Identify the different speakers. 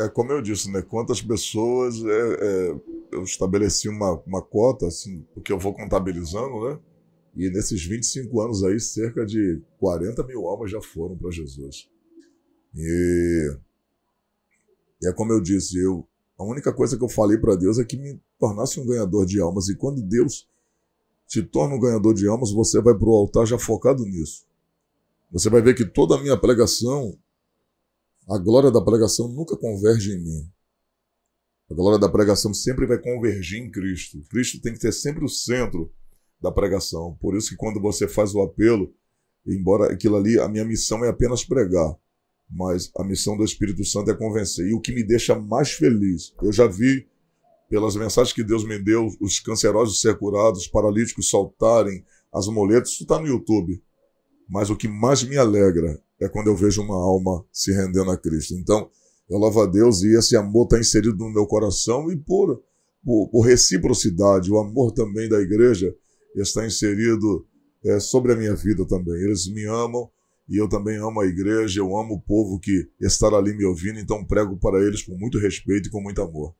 Speaker 1: é, como eu disse, né? Quantas pessoas é, é eu estabeleci uma, uma cota, assim, porque eu vou contabilizando, né? E nesses 25 anos aí, cerca de 40 mil almas já foram para Jesus. E, e, é como eu disse, eu a única coisa que eu falei para Deus é que me tornasse um ganhador de almas. E quando Deus te torna um ganhador de almas, você vai para o altar já focado nisso. Você vai ver que toda a minha pregação a glória da pregação nunca converge em mim. A glória da pregação sempre vai convergir em Cristo. Cristo tem que ter sempre o centro da pregação. Por isso que quando você faz o apelo, embora aquilo ali, a minha missão é apenas pregar, mas a missão do Espírito Santo é convencer. E o que me deixa mais feliz, eu já vi pelas mensagens que Deus me deu, os cancerosos ser curados, os paralíticos saltarem, as moletas, isso está no YouTube. Mas o que mais me alegra é quando eu vejo uma alma se rendendo a Cristo. Então, eu louvo a Deus e esse amor está inserido no meu coração e por, por, por, reciprocidade, o amor também da igreja está inserido é, sobre a minha vida também. Eles me amam e eu também amo a igreja, eu amo o povo que estará ali me ouvindo, então prego para eles com muito respeito e com muito amor.